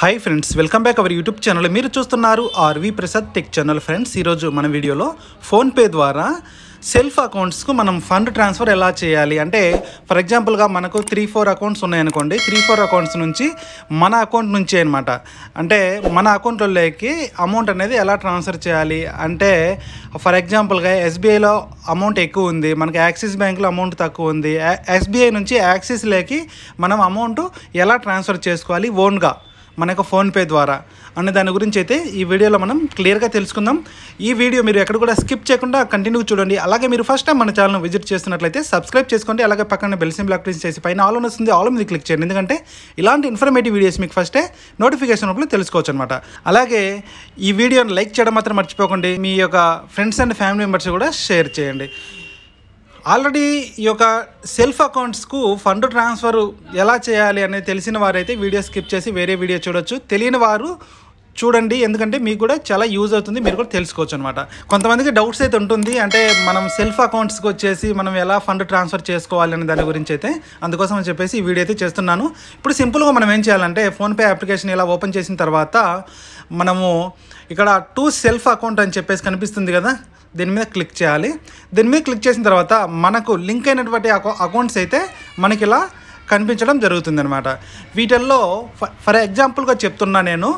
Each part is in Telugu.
hi friends welcome back our YouTube channel మీరు చూస్తున్నారు RV Prasad tech channel friends ఈరోజు మన వీడియోలో ఫోన్పే ద్వారా సెల్ఫ్ అకౌంట్స్కు మనం ఫండ్ ట్రాన్స్ఫర్ ఎలా చేయాలి అంటే ఫర్ ఎగ్జాంపుల్గా మనకు త్రీ ఫోర్ అకౌంట్స్ ఉన్నాయనుకోండి త్రీ ఫోర్ అకౌంట్స్ నుంచి మన అకౌంట్ నుంచి అనమాట అంటే మన అకౌంట్లోకి అమౌంట్ అనేది ఎలా ట్రాన్స్ఫర్ చేయాలి అంటే ఫర్ ఎగ్జాంపుల్గా ఎస్బీఐలో అమౌంట్ ఎక్కువ ఉంది మనకి యాక్సిస్ బ్యాంక్లో అమౌంట్ తక్కువ ఉంది ఎస్బీఐ నుంచి యాక్సిస్లోకి మనం అమౌంట్ ఎలా ట్రాన్స్ఫర్ చేసుకోవాలి ఓన్గా మన యొక్క ఫోన్పే ద్వారా అనే దాని గురించి అయితే ఈ వీడియోలో మనం క్లియర్గా తెలుసుకుందాం ఈ వీడియో మీరు ఎక్కడ కూడా స్కిప్ చేయకుండా కంటిన్యూ చూడండి అలాగే మీరు ఫస్ట్ టైం మన ఛానల్ విజిట్ చేస్తున్నట్లయితే సబ్స్క్రైబ్ చేసుకోండి అలాగే పక్కన బెల్సిం బ్లాక్ క్లిక్ చేసి పైన ఆల్ వస్తుంది ఆల్ మీద క్లిక్ చేయండి ఎందుకంటే ఇలాంటి ఇన్ఫర్మేటివ్ వీడియోస్ మీకు ఫస్టే నోటిఫికేషన్ రూపంలో తెలుసుకోవచ్చు అనమాట అలాగే ఈ వీడియోని లైక్ చేయడం మాత్రం మర్చిపోకండి మీ యొక్క ఫ్రెండ్స్ అండ్ ఫ్యామిలీ మెంబర్స్ కూడా షేర్ చేయండి ఆల్రెడీ ఈ యొక్క సెల్ఫ్ అకౌంట్స్కు ఫండ్ ట్రాన్స్ఫర్ ఎలా చేయాలి అనేది తెలిసిన వారైతే వీడియో స్కిప్ చేసి వేరే వీడియో చూడొచ్చు తెలియని వారు చూడండి ఎందుకంటే మీకు కూడా చాలా యూజ్ అవుతుంది మీరు కూడా తెలుసుకోవచ్చు అనమాట కొంతమందికి డౌట్స్ అయితే ఉంటుంది అంటే మనం సెల్ఫ్ అకౌంట్స్కి వచ్చేసి మనం ఎలా ఫండ్ ట్రాన్స్ఫర్ చేసుకోవాలి అనే దాని గురించి అయితే అందుకోసం అని చెప్పేసి ఈ వీడియో అయితే చేస్తున్నాను ఇప్పుడు సింపుల్గా మనం ఏం చేయాలంటే ఫోన్పే అప్లికేషన్ ఇలా ఓపెన్ చేసిన తర్వాత మనము ఇక్కడ టూ సెల్ఫ్ అకౌంట్ అని చెప్పేసి కనిపిస్తుంది కదా దీని మీద క్లిక్ చేయాలి దీని మీద క్లిక్ చేసిన తర్వాత మనకు లింక్ అయినటువంటి అకౌంట్స్ అయితే మనకి ఇలా కనిపించడం జరుగుతుందనమాట వీటిల్లో ఫర్ ఎగ్జాంపుల్గా చెప్తున్నా నేను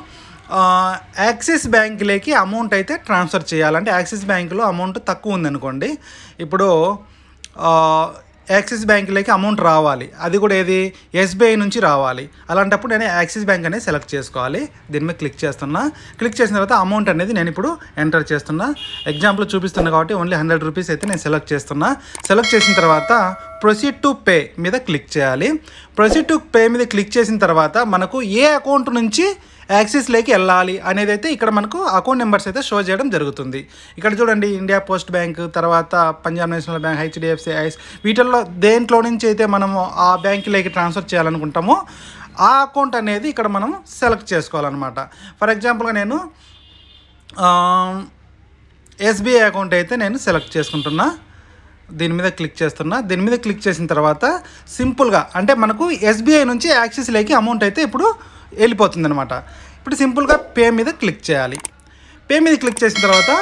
యాక్సిస్ బ్యాంక్లోకి అమౌంట్ అయితే ట్రాన్స్ఫర్ చేయాలంటే యాక్సిస్ బ్యాంకులో అమౌంట్ తక్కువ ఉందనుకోండి ఇప్పుడు యాక్సిస్ బ్యాంక్లోకి అమౌంట్ రావాలి అది కూడా ఏది ఎస్బీఐ నుంచి రావాలి అలాంటప్పుడు నేను యాక్సిస్ బ్యాంక్ అనేది సెలెక్ట్ చేసుకోవాలి దీని మీద క్లిక్ చేస్తున్నా క్లిక్ చేసిన తర్వాత అమౌంట్ అనేది నేను ఇప్పుడు ఎంటర్ చేస్తున్నా ఎగ్జాంపుల్ చూపిస్తున్నా కాబట్టి ఓన్లీ హండ్రెడ్ రూపీస్ అయితే నేను సెలెక్ట్ చేస్తున్నా సెలెక్ట్ చేసిన తర్వాత ప్రొసీడ్ టు పే మీద క్లిక్ చేయాలి ప్రొసీడ్ టు పే మీద క్లిక్ చేసిన తర్వాత మనకు ఏ అకౌంట్ నుంచి యాక్సిస్లోకి వెళ్ళాలి అనేది అయితే ఇక్కడ మనకు అకౌంట్ నెంబర్స్ అయితే షో చేయడం జరుగుతుంది ఇక్కడ చూడండి ఇండియా పోస్ట్ బ్యాంక్ తర్వాత పంజాబ్ నేషనల్ బ్యాంక్ హెచ్డిఎఫ్సి ఐస్ వీటిల్లో దేంట్లో నుంచి అయితే మనము ఆ బ్యాంకులోకి ట్రాన్స్ఫర్ చేయాలనుకుంటామో ఆ అకౌంట్ అనేది ఇక్కడ మనం సెలెక్ట్ చేసుకోవాలన్నమాట ఫర్ ఎగ్జాంపుల్గా నేను ఎస్బీఐ అకౌంట్ అయితే నేను సెలెక్ట్ చేసుకుంటున్నా దీని మీద క్లిక్ చేస్తున్నా దీని మీద క్లిక్ చేసిన తర్వాత సింపుల్గా అంటే మనకు ఎస్బీఐ నుంచి యాక్సిస్లోకి అమౌంట్ అయితే ఇప్పుడు వెళ్ళిపోతుంది అనమాట ఇప్పుడు సింపుల్గా పే మీద క్లిక్ చేయాలి పే మీద క్లిక్ చేసిన తర్వాత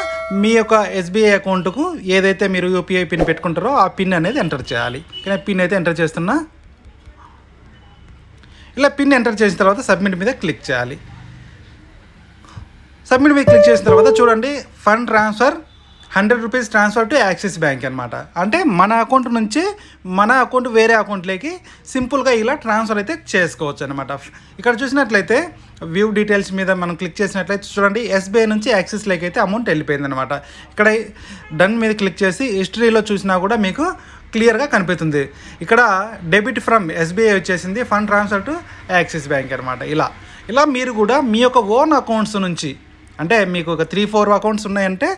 మీ యొక్క ఎస్బీఐ అకౌంట్కు ఏదైతే మీరు యూపీఐ పిన్ పెట్టుకుంటారో ఆ పిన్ అనేది ఎంటర్ చేయాలి కానీ పిన్ అయితే ఎంటర్ చేస్తున్నా ఇలా పిన్ ఎంటర్ చేసిన తర్వాత సబ్మిట్ మీద క్లిక్ చేయాలి సబ్మిట్ మీద క్లిక్ చేసిన తర్వాత చూడండి fund transfer hundred rupees transfer to Axis bank అనమాట అంటే మన అకౌంట్ నుంచి మన అకౌంట్ వేరే అకౌంట్లోకి సింపుల్గా ఇలా ట్రాన్స్ఫర్ అయితే చేసుకోవచ్చు అనమాట ఇక్కడ చూసినట్లయితే వ్యూ డీటెయిల్స్ మీద మనం క్లిక్ చేసినట్లయితే చూడండి ఎస్బీఐ నుంచి యాక్సిస్లోకి అయితే అమౌంట్ వెళ్ళిపోయింది అనమాట ఇక్కడ డన్ మీద క్లిక్ చేసి హిస్టరీలో చూసినా కూడా మీకు క్లియర్గా కనిపిస్తుంది ఇక్కడ డెబిట్ ఫ్రమ్ ఎస్బీఐ వచ్చేసింది fund transfer to Axis bank అనమాట ఇలా ఇలా మీరు కూడా మీ యొక్క ఓన్ అకౌంట్స్ నుంచి అంటే మీకు ఒక త్రీ ఫోర్ అకౌంట్స్ ఉన్నాయంటే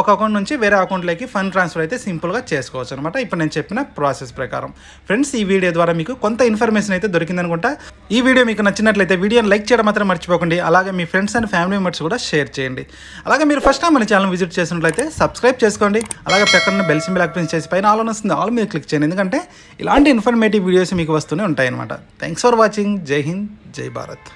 ఒక అకౌంట్ నుంచి వేరే అకౌంట్లోకి ఫండ్ ట్రాన్స్ఫర్ అయితే సింపుల్గా చేసుకోవచ్చు అనమాట ఇప్పుడు నేను చెప్పిన ప్రాసెస్ ప్రకారం ఫ్రెండ్స్ ఈ వీడియో ద్వారా మీకు కొంత ఇన్ఫర్మేషన్ అయితే దొరికిందనుకుంటా ఈ వీడియో మీకు నచ్చినట్లయితే వీడియోని లైక్ చేయడం మాత్రం మర్చిపోకండి అలాగే మీ ఫ్రెండ్స్ అండ్ ఫ్యామిలీ మెంబర్స్ కూడా షేర్ చేయండి అలాగే మీరు ఫస్ట్ టైం మన ఛానల్ విజిట్ చేసినట్లయితే సబ్స్క్రైబ్ చేసుకోండి అలాగే పక్కన బెల్ సింబల్ యాక్టివేట్ చేసి పైన ఆల్ వస్తుంది ఆల్ మీద క్లిక్ చేయండి ఎందుకంటే ఇలాంటి ఇన్ఫర్మేటివ్ వీడియోస్ మీకు వస్తూనే ఉంటాయన్నమాట థ్యాంక్స్ ఫర్ వాచింగ్ జై హింద్ జై భారత్